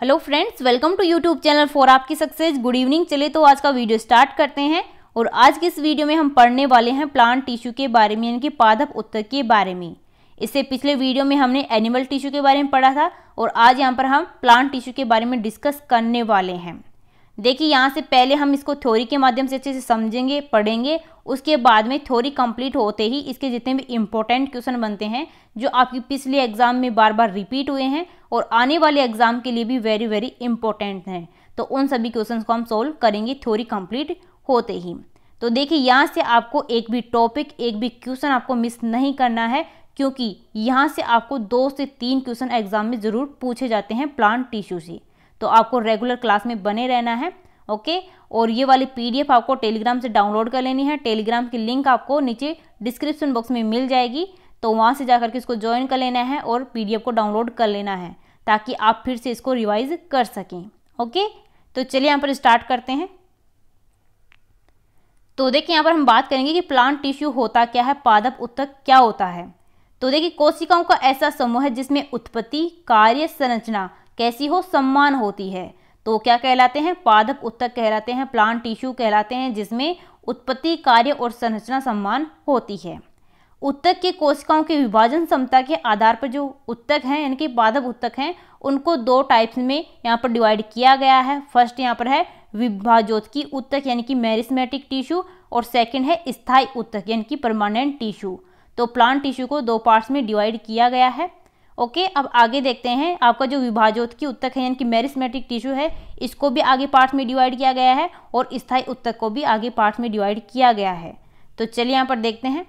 hello friends welcome to YouTube channel for आपकी success good evening चले तो आज का वीडियो स्टार्ट करते हैं और आज के इस वीडियो में हम पढ़ने वाले हैं प्लांट टिश्यू के बारे में यानी कि पादप उत्तर के बारे में इससे पिछले वीडियो में हमने एनिमल टिश्यू के बारे में पढ़ा था और आज यहाँ पर हम प्लांट टिश्यू के बारे में डिस्कस करने वाले हैं देखिए यहाँ से पहले हम इसको थ्योरी के माध्यम से अच्छे से समझेंगे पढ़ेंगे उसके बाद में थ्योरी कंप्लीट होते ही इसके जितने भी इम्पोर्टेंट क्वेश्चन बनते हैं जो आपके पिछले एग्जाम में बार बार रिपीट हुए हैं और आने वाले एग्जाम के लिए भी वेरी वेरी इंपॉर्टेंट हैं तो उन सभी क्वेश्चन को हम सोल्व करेंगे थ्योरी कंप्लीट होते ही तो देखिए यहाँ से आपको एक भी टॉपिक एक भी क्वेश्चन आपको मिस नहीं करना है क्योंकि यहाँ से आपको दो से तीन क्वेश्चन एग्जाम में ज़रूर पूछे जाते हैं प्लांट टिश्यू से तो आपको रेगुलर क्लास में बने रहना है ओके और ये वाली पीडीएफ आपको टेलीग्राम से डाउनलोड कर लेनी है टेलीग्राम की लिंक आपको नीचे डिस्क्रिप्शन बॉक्स में मिल जाएगी तो वहाँ से जाकर के इसको ज्वाइन कर लेना है और पीडीएफ को डाउनलोड कर लेना है ताकि आप फिर से इसको रिवाइज कर सकें ओके तो चलिए यहाँ पर स्टार्ट करते हैं तो देखिए यहाँ पर हम बात करेंगे कि प्लांट टिश्यू होता क्या है पादप उत्तक क्या होता है तो देखिए कोशिकाओं का ऐसा समूह है जिसमें उत्पत्ति कार्य संरचना कैसी हो सम्मान होती है तो क्या कहलाते हैं पादप उत्तक कहलाते हैं प्लांट टिश्यू कहलाते हैं जिसमें उत्पत्ति कार्य और संरचना सम्मान होती है उत्तक के कोशिकाओं के विभाजन क्षमता के आधार पर जो उत्तक हैं यानी कि पादप उत्तक हैं उनको दो टाइप्स में यहाँ पर डिवाइड किया गया है फर्स्ट यहाँ पर है विभाजोत की उत्तक यानी कि मैरिस्मेटिक टिश्यू और सेकंड है स्थायी उत्तक यानी कि परमानेंट टिश्यू तो प्लांट टिश्यू को दो पार्ट्स में डिवाइड किया गया है ओके अब आगे देखते हैं आपका जो विभाजोत की उत्तक है यानी कि मैरिस्मेटिक टिश्यू है इसको भी आगे पार्ट्स में डिवाइड किया गया है और स्थायी उत्तक को भी आगे पार्ट्स में डिवाइड किया गया है तो चलिए यहाँ पर देखते हैं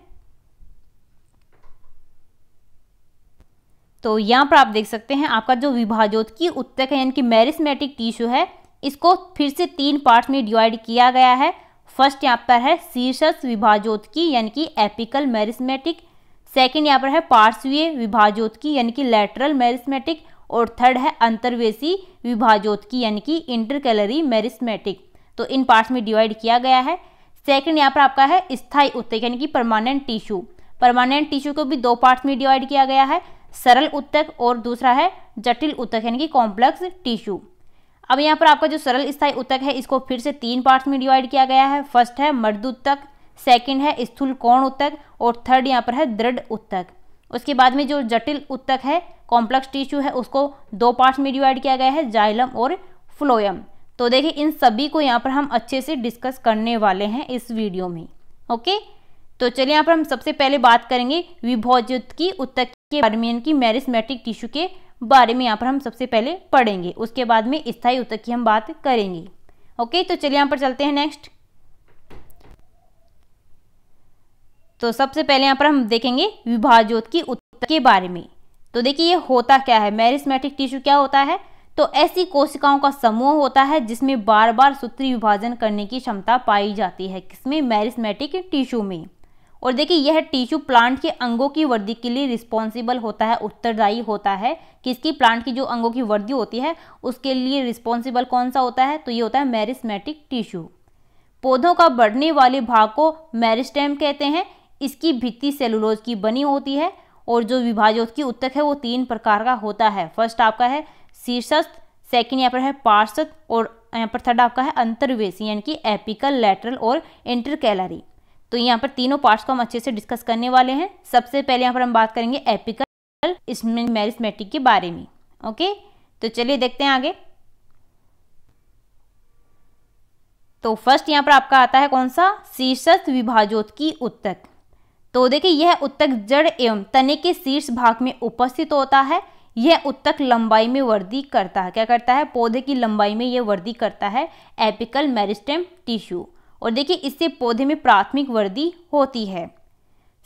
तो यहाँ पर आप देख सकते हैं आपका जो विभाजोत की उत्तक है यानी कि मैरिस्मेटिक टिश्यू है इसको फिर से तीन पार्ट्स में डिवाइड किया गया है फर्स्ट यहाँ पर है शीर्षस विभाजोत की यानी कि एपिकल मैरिस्मेटिक सेकंड यहाँ पर है पार्श्वीय विभाजोत की यानी कि लेटरल मैरिस्मेटिक और थर्ड है अंतर्वेशी विभाजोत की यानी कि इंटरकैलरी मैरिस्मेटिक तो इन पार्ट्स में डिवाइड किया गया है सेकंड यहाँ पर आपका है स्थायी उत्तक यानी कि परमानेंट टिश्यू परमानेंट टिश्यू को भी दो पार्ट्स में डिवाइड किया गया है सरल उत्तक और दूसरा है जटिल उत्तक यानी कि कॉम्प्लेक्स टिश्यू अब यहाँ पर आपका जो सरल स्थायी उत्तक है इसको फिर से तीन पार्ट्स में डिवाइड किया गया है फर्स्ट है मर्द उत्तक सेकंड है स्थूल कोण उत्तक और थर्ड यहाँ पर है दृढ़ उत्तक उसके बाद में जो जटिल उत्तक है कॉम्प्लेक्स टिश्यू है उसको दो पार्ट्स में डिवाइड किया गया है जाइलम और फ्लोयम तो देखिए इन सभी को यहाँ पर हम अच्छे से डिस्कस करने वाले हैं इस वीडियो में ओके तो चलिए यहाँ पर हम सबसे पहले बात करेंगे विभोजित की उत्तक के बारे की मैरिस्मेटिक टिश्यू के बारे में यहाँ पर हम सबसे पहले पढ़ेंगे उसके बाद में स्थायी उत्तक की हम बात करेंगे ओके तो चलिए यहाँ पर चलते हैं नेक्स्ट तो सबसे पहले यहाँ पर हम देखेंगे विभाजोत की उत्तर के बारे में तो देखिए ये होता क्या है मैरिस्मेटिक टिश्यू क्या होता है तो ऐसी कोशिकाओं का समूह होता है जिसमें बार बार सूत्री विभाजन करने की क्षमता पाई जाती है किसमें मैरिस्मेटिक टिश्यू में और देखिए यह टिश्यू प्लांट के अंगों की वृद्धि के लिए रिस्पॉन्सिबल होता है उत्तरदायी होता है किसकी प्लांट की जो अंगों की वृद्धि होती है उसके लिए रिस्पॉन्सिबल कौन सा होता है तो ये होता है मैरिस्मेटिक टिश्यू पौधों का बढ़ने वाले भाग को मैरिस्टेम कहते हैं इसकी भित्ति सेलुलोज की बनी होती है और जो विभाज्य की उत्तक है वो तीन प्रकार का होता है फर्स्ट आपका है शीर्षस्थ सेकेंड यहाँ पर है पार्षद और यहाँ पर थर्ड आपका है अंतर्वेश यानी कि एपिकल लेटरल और इंटरकैलरी तो यहाँ पर तीनों पार्ट्स को हम अच्छे से डिस्कस करने वाले हैं सबसे पहले यहाँ पर हम बात करेंगे एपिकल मैरिस्मेटिक के बारे में ओके तो चलिए देखते हैं आगे तो फर्स्ट यहाँ पर आपका आता है कौन सा शीर्षस्थ विभाजोत की उत्तक तो देखिए यह उत्तक जड़ एवं तने के शीर्ष भाग में उपस्थित होता है यह उत्तक लंबाई में वृद्धि करता है क्या करता है पौधे की लंबाई में यह वृद्धि करता है एपिकल मेरिस्टेम टिश्यू और देखिए इससे पौधे में प्राथमिक वृद्धि होती है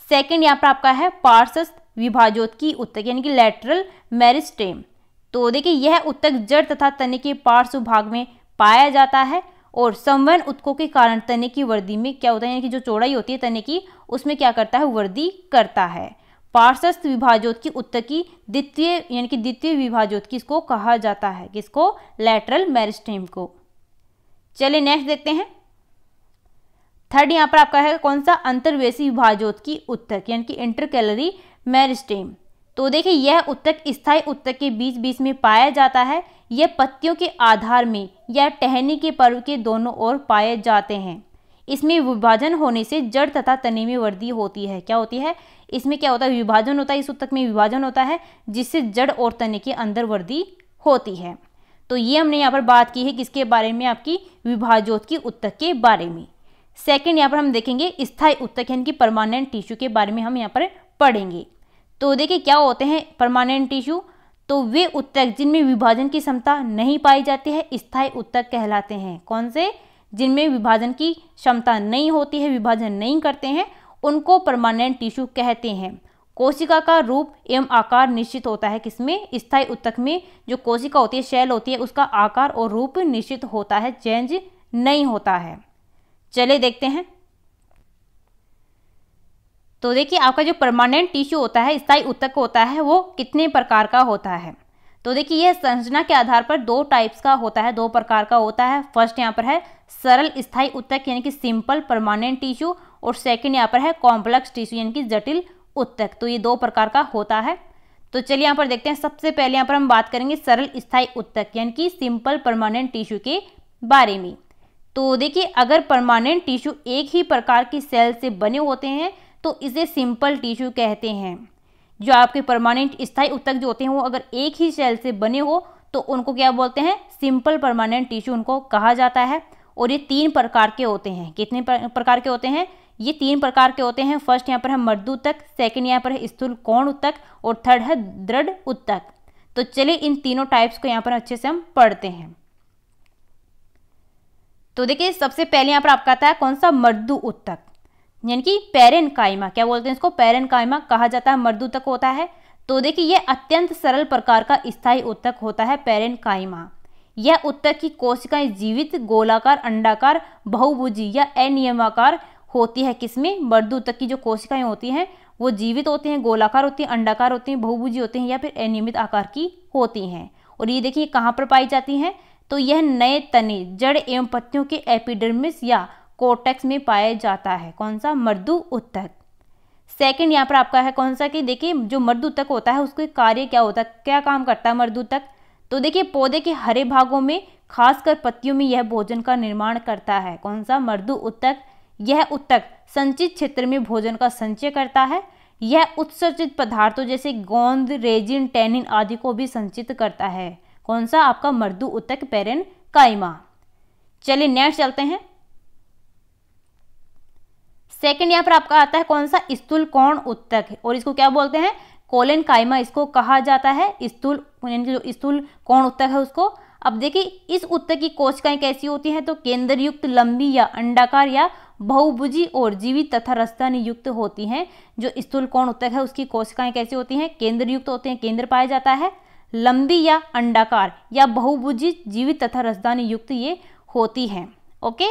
सेकेंड यहाँ पर आपका है पार्सस विभाजोत की उत्तक यानी कि लेटरल मेरिस्टेम तो देखिए यह उत्तक जड़ तथा तने के पार्श्व भाग में पाया जाता है और संवन उत्कों के कारण तने की वर्दी में क्या होता है यानी कि जो चौड़ाई होती है तने की उसमें क्या करता है वर्दी करता है पार्श्वस्थ विभाजोत की उत्तर की द्वितीय यानी कि द्वितीय विभाजोत की इसको कहा जाता है किसको लैटरल मैरिस्टेम को चलिए नेक्स्ट देखते हैं थर्ड यहाँ पर आपका है कौन सा अंतर्वेशी विभाजोत की उत्तर यानी कि इंटर कैलरी मैरिस्टेम तो देखिए यह उत्तक स्थायी उत्तक के बीच बीच में पाया जाता है यह पत्तियों के आधार में या टहनी के पर्व के दोनों ओर पाए जाते हैं इसमें विभाजन होने से जड़ तथा तने में वृद्धि होती है क्या होती है इसमें क्या होता है विभाजन होता है इस उत्तक में विभाजन होता है जिससे जड़ और तने के अंदर वृद्धि होती है तो ये हमने यहाँ पर बात की है किसके बारे में आपकी विभाजोत की उत्तक के बारे में सेकेंड यहाँ पर हम देखेंगे स्थायी उत्तक यानी कि परमानेंट टिश्यू के बारे में हम यहाँ पर पढ़ेंगे तो देखिए क्या होते हैं परमानेंट टिश्यू तो वे उत्तक जिनमें विभाजन की क्षमता नहीं पाई जाती है स्थायी उत्तक कहलाते हैं कौन से जिनमें विभाजन की क्षमता नहीं होती है विभाजन नहीं करते हैं उनको परमानेंट टिश्यू कहते हैं कोशिका का रूप एवं आकार निश्चित होता है किसमें स्थायी उत्तक में जो कोशिका होती है शैल होती है उसका आकार और रूप निश्चित होता है चेंज नहीं होता है चले देखते हैं तो देखिए आपका जो परमानेंट टिश्यू होता है स्थायी उत्तक होता है वो कितने प्रकार का होता है तो देखिए यह संरचना के आधार पर दो टाइप्स का होता है दो प्रकार का होता है फर्स्ट यहाँ पर है सरल स्थायी उत्तक यानी कि सिंपल परमानेंट टिश्यू और सेकंड यहाँ पर है कॉम्प्लेक्स टिश्यू यानी कि जटिल उत्तक तो ये दो प्रकार का होता है तो चलिए यहाँ पर देखते हैं सबसे पहले यहाँ पर हम बात करेंगे सरल स्थायी उत्तक यानी कि सिंपल परमानेंट टिश्यू के बारे में तो देखिए अगर परमानेंट टिश्यू एक ही प्रकार की सेल से बने होते हैं तो इसे सिंपल टिश्यू कहते हैं जो आपके परमानेंट स्थाई उत्तक जो होते हैं वो अगर एक ही सेल से बने हो तो उनको क्या बोलते हैं सिंपल परमानेंट टिश्यू उनको कहा जाता है और ये तीन प्रकार के होते हैं कितने प्रकार के होते हैं ये तीन प्रकार के होते हैं फर्स्ट यहाँ पर है मर्दू तक सेकेंड यहाँ पर है स्थूल कोण उत्तक और थर्ड है दृढ़ उत्तक तो चलिए इन तीनों टाइप्स को यहाँ पर अच्छे से हम पढ़ते हैं तो देखिए सबसे पहले यहाँ पर आपका आता है कौन सा मर्दू उत्तक यानी कि पेरेन कायमा क्या बोलते हैं इसको पेरेन कायमा कहा जाता है मर्दू तक होता है तो देखिए यह अत्यंत सरल प्रकार का स्थायी उत्तक होता है पेरेन कायमा यह उत्तक की कोशिकाएं जीवित गोलाकार अंडाकार बहुभुजी या अनियमाकार होती है किसमें मर्दू तक की जो कोशिकाएं होती हैं वो जीवित होते हैं गोलाकार होती हैं अंडाकार होती हैं बहुभुजी होते हैं या फिर अनियमित आकार की होती हैं और ये देखिए कहाँ पर पाई जाती हैं तो यह नए तने जड़ एवं पत्तियों के एपिडर्मिस या कोटेक्स में पाया जाता है कौन सा मर्दु उत्तक सेकंड यहाँ पर आपका है कौन सा कि देखिए जो मर्द उत्तक होता है उसके कार्य क्या होता है क्या काम करता है मर्दु उत्तक तो देखिए पौधे के हरे भागों में खासकर पत्तियों में यह भोजन का निर्माण करता है कौन सा मर्दु उत्तक यह उत्तक संचित क्षेत्र में भोजन का संचय करता है यह उत्सर्जित पदार्थों जैसे गोंद रेजिन टेनिन आदि को भी संचित करता है कौन सा आपका मर्दु उत्तक पेरेन कायमा चलिए नेक्स्ट चलते हैं सेकेंड यहाँ पर आपका आता है कौन सा स्थूल कोण उत्तक और इसको क्या बोलते हैं कोलेन कायमा इसको कहा जाता है स्थूल जो स्थूल कोण उत्तक है उसको अब देखिए इस उत्तर की कोशिकाएं कैसी होती हैं तो केंद्र युक्त लंबी या अंडाकार या बहुभुजी और जीवित तथा रस्तानी युक्त होती हैं जो स्थूल कोण उत्तक है उसकी कोशिकाएं कैसी होती हैं केंद्र युक्त होते हैं केंद्र पाया जाता है लंबी या अंडाकार या बहुभुजी जीवित तथा रसदानी युक्त ये होती हैं ओके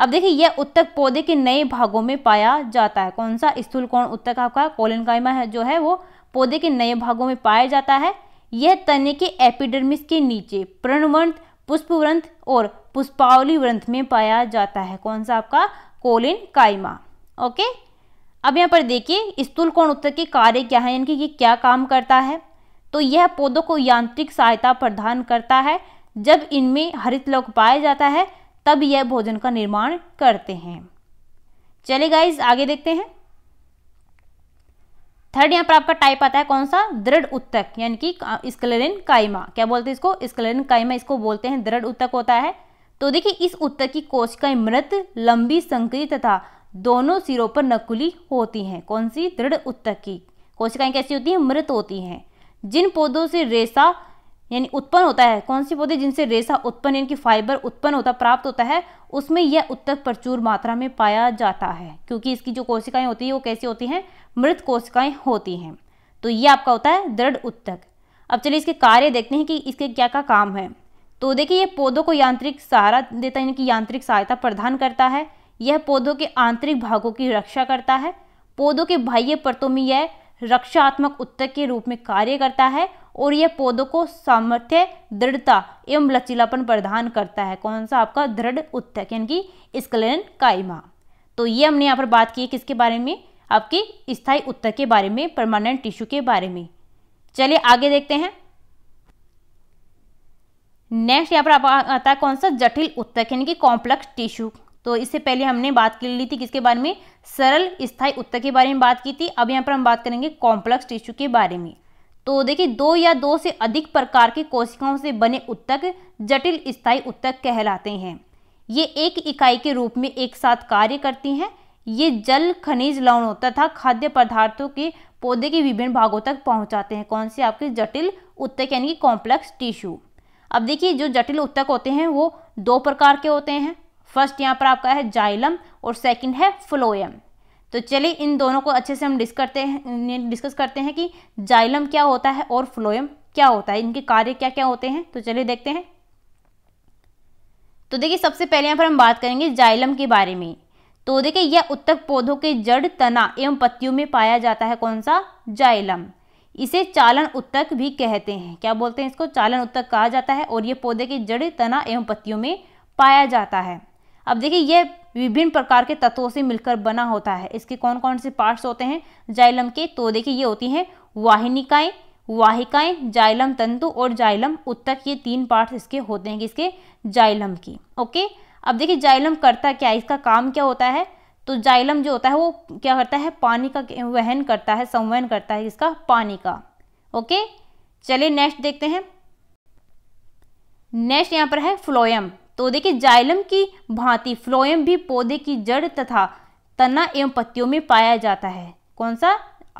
अब देखिए यह उत्तक पौधे के नए भागों में पाया जाता है कौन सा स्थूल कोण उत्तक आपका कोलनकाइमा है जो है वो पौधे के नए भागों में पाया जाता है यह तने के एपिडर्मिस के नीचे प्रणवंत पुष्पवृंत और पुष्पावली व्रंथ में पाया जाता है कौन सा आपका कोलिन कायमा ओके अब यहाँ पर देखिए स्थूल कोण उत्तर के कार्य क्या है यानी कि ये क्या काम करता है तो यह पौधों को यांत्रिक सहायता प्रदान करता है जब इनमें हरित लोक पाया जाता है तब यह भोजन का निर्माण करते हैं चले गाइज आगे देखते हैं थर्ड यहाँ पर आपका टाइप आता है कौन सा दृढ़ उत्तक यानी कि स्कलेरिन काइमा क्या बोलते हैं इसको स्कलेरिन काइमा इसको बोलते हैं दृढ़ उत्तक होता है तो देखिए इस उत्तक की कोशिकाएं मृत लंबी संकरी तथा दोनों सिरों पर नकुली होती हैं कौन सी दृढ़ उत्तक की कोशिकाएं कैसी होती हैं मृत होती हैं जिन पौधों से रेशा यानी उत्पन्न होता है कौन से पौधे जिनसे रेशा उत्पन्न यानी कि फाइबर उत्पन्न होता प्राप्त होता है उसमें यह उत्तक प्रचुर मात्रा में पाया जाता है क्योंकि इसकी जो कोशिकाएं होती है वो कैसी होती हैं मृत कोशिकाएं होती हैं तो ये आपका होता है दृढ़ उत्तक अब चलिए इसके कार्य देखते हैं कि इसके क्या का काम है तो देखिए यह पौधों को यांत्रिक सहारा देता है यानी कि यांत्रिक सहायता प्रदान करता है यह पौधों के आंतरिक भागों की रक्षा करता है पौधों के बाह्य परतों में यह रक्षात्मक उत्तक के रूप में कार्य करता है और यह पौधों को सामर्थ्य दृढ़ता एवं लचीलापन प्रदान करता है कौन सा आपका दृढ़ उत्तक यानी कि स्कलेन काइमा तो ये हमने यहाँ पर बात की किसके बारे में आपके स्थायी उत्तर के बारे में परमानेंट टिश्यू के बारे में चलिए आगे देखते हैं नेक्स्ट यहाँ पर आप आता है कौन सा जटिल उत्तक यानी कि कॉम्प्लेक्स टिश्यू तो इससे पहले हमने बात कर ली थी किसके बारे में सरल स्थायी उत्तक के बारे में बात की थी अब यहाँ पर हम बात करेंगे कॉम्प्लेक्स टिश्यू के बारे में तो देखिए दो या दो से अधिक प्रकार की कोशिकाओं से बने उत्तक जटिल स्थायी उत्तक कहलाते हैं ये एक इकाई के रूप में एक साथ कार्य करती हैं ये जल खनिज लवणों तथा खाद्य पदार्थों के पौधे के विभिन्न भागों तक पहुंचाते हैं कौन से आपके जटिल उत्तक यानी कि कॉम्प्लेक्स टिश्यू अब देखिए जो जटिल उत्तक होते हैं वो दो प्रकार के होते हैं फर्स्ट यहाँ पर आपका है जाइलम और सेकेंड है फ्लोयम तो चलिए इन दोनों को अच्छे से हम डिस्क करते हैं डिस्कस करते हैं कि जाइलम क्या होता है और फ्लोएम क्या होता है इनके कार्य क्या क्या होते हैं तो चलिए देखते हैं तो देखिए सबसे पहले यहाँ पर हम बात करेंगे जाइलम के बारे में तो देखिए यह उत्तक पौधों के जड़ तना एवं पत्तियों में पाया जाता है कौन सा जाइलम इसे चालन उत्तक भी कहते हैं क्या बोलते हैं इसको चालन उत्तक कहा जाता है और ये पौधे के जड़ तना एवं पत्तियों में पाया जाता है अब देखिए यह विभिन्न प्रकार के तत्वों से मिलकर बना होता है इसके कौन कौन से पार्ट्स होते हैं जाइलम के तो देखिए ये होती हैं वाहिनिकाएं वाहिकाएं जाइलम तंतु और जाइलम उत्तक ये तीन पार्ट्स इसके होते हैं इसके जाइलम की ओके अब देखिए जाइलम करता क्या है इसका काम क्या होता है तो जाइलम जो होता है वो क्या करता है पानी का वहन करता है संवहन करता है इसका पानी का ओके चलिए नेक्स्ट देखते हैं नेक्स्ट यहाँ पर है फ्लोयम तो देखिए जाइलम की भांति फ्लोएम भी पौधे की जड़ तथा तना एवं पत्तियों में पाया जाता है कौन सा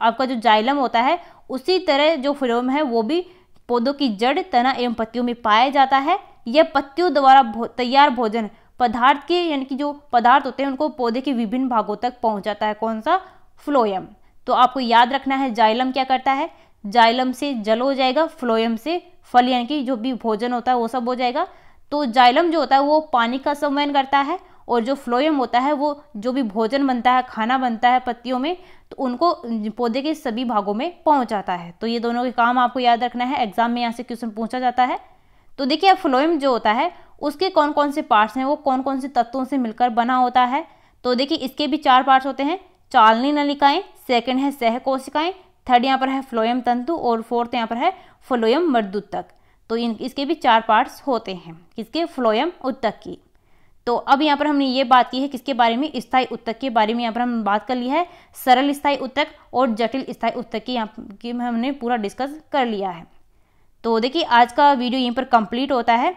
आपका जो जाइलम होता है उसी तरह जो फ्लोएम है वो भी पौधों की जड़ तना एवं पत्तियों में पाया जाता है यह पत्तियों द्वारा भो, तैयार भोजन पदार्थ के यानी कि जो पदार्थ होते हैं उनको पौधे के विभिन्न भागों तक पहुंचाता है कौन सा फ्लोएम तो आपको याद रखना है जाइलम क्या करता है जाइलम से जल हो जाएगा फ्लोएम से फल यानी कि जो भी भोजन होता है वो सब हो जाएगा तो जाइलम जो होता है वो पानी का संवहन करता है और जो फ्लोएम होता है वो जो भी भोजन बनता है खाना बनता है पत्तियों में तो उनको पौधे के सभी भागों में पहुंचाता है तो ये दोनों के काम आपको याद रखना है एग्जाम में यहाँ से क्वेश्चन पूछा जाता है तो देखिए अब फ्लोएम जो होता है उसके कौन कौन से पार्ट्स हैं वो कौन कौन से तत्वों से मिलकर बना होता है तो देखिए इसके भी चार पार्ट्स होते हैं चालनी नलिकाएं सेकेंड है सह कोशिकाएं थर्ड यहाँ पर है फ्लोएम तंतु और फोर्थ यहाँ पर है फ्लोएम मर्दुद तक तो इन इसके भी चार पार्ट्स होते हैं किसके फ्लोयम उत्तक की तो अब यहाँ पर हमने ये बात की है किसके बारे में स्थाई उत्तक के बारे में यहाँ पर हम बात कर लिया है सरल स्थाई उत्तक और जटिल स्थाई उत्तक की यहाँ की हमने पूरा डिस्कस कर लिया है तो देखिए आज का वीडियो यहीं पर कंप्लीट होता है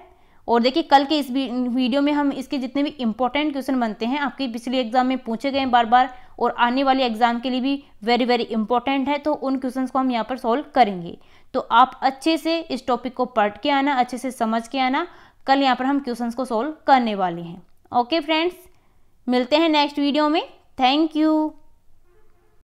और देखिए कल के इस वीडियो में हम इसके जितने भी इंपॉर्टेंट क्वेश्चन बनते हैं आपके पिछले एग्जाम में पूछे गए बार बार और आने वाले एग्जाम के लिए भी वेरी वेरी इंपॉर्टेंट है तो उन क्वेश्चन को हम यहाँ पर सॉल्व करेंगे तो आप अच्छे से इस टॉपिक को पढ़ के आना अच्छे से समझ के आना कल यहाँ पर हम क्वेश्चंस को सोल्व करने वाले हैं ओके फ्रेंड्स मिलते हैं नेक्स्ट वीडियो में थैंक यू